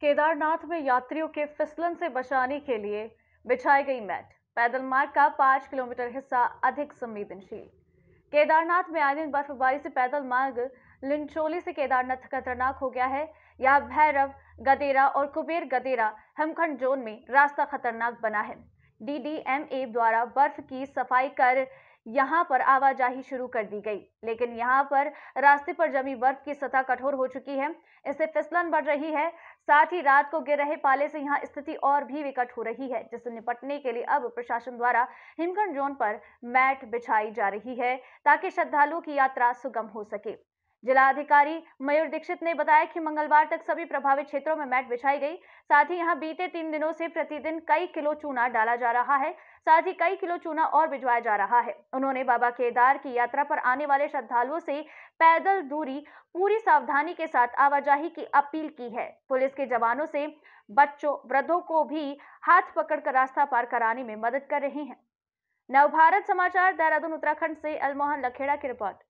केदारनाथ में यात्रियों के फिसलन से बचाने के लिए बिछाई गई मैट पैदल मार्ग का पाँच किलोमीटर हिस्सा अधिक संवेदनशील केदारनाथ में आए दिन बर्फबारी से पैदल मार्ग लिंचोली से केदारनाथ खतरनाक हो गया है यहाँ भैरव गदेरा और कुबेर गदेरा हिमखंड जोन में रास्ता खतरनाक बना है डीडीएमए द्वारा बर्फ की सफाई कर यहाँ पर आवाजाही शुरू कर दी गई लेकिन यहाँ पर रास्ते पर जमी बर्फ की सतह कठोर हो चुकी है इससे फिसलन बढ़ रही है साथ ही रात को गिर रहे पाले से यहाँ स्थिति और भी विकट हो रही है जिससे निपटने के लिए अब प्रशासन द्वारा हिमखंड जोन पर मैट बिछाई जा रही है ताकि श्रद्धालुओं की यात्रा सुगम हो सके जिलाधिकारी मयूर दीक्षित ने बताया कि मंगलवार तक सभी प्रभावित क्षेत्रों में मैट बिछाई गई साथ ही यहाँ बीते तीन दिनों से प्रतिदिन कई किलो चूना डाला जा रहा है साथ ही कई किलो चूना और भिजवाया जा रहा है उन्होंने बाबा केदार की यात्रा पर आने वाले श्रद्धालुओं से पैदल दूरी पूरी सावधानी के साथ आवाजाही की अपील की है पुलिस के जवानों से बच्चों वृद्धों को भी हाथ पकड़कर रास्ता पार कराने में मदद कर रहे हैं नवभारत समाचार देहरादून उत्तराखंड से अलमोहन लखेड़ा की रिपोर्ट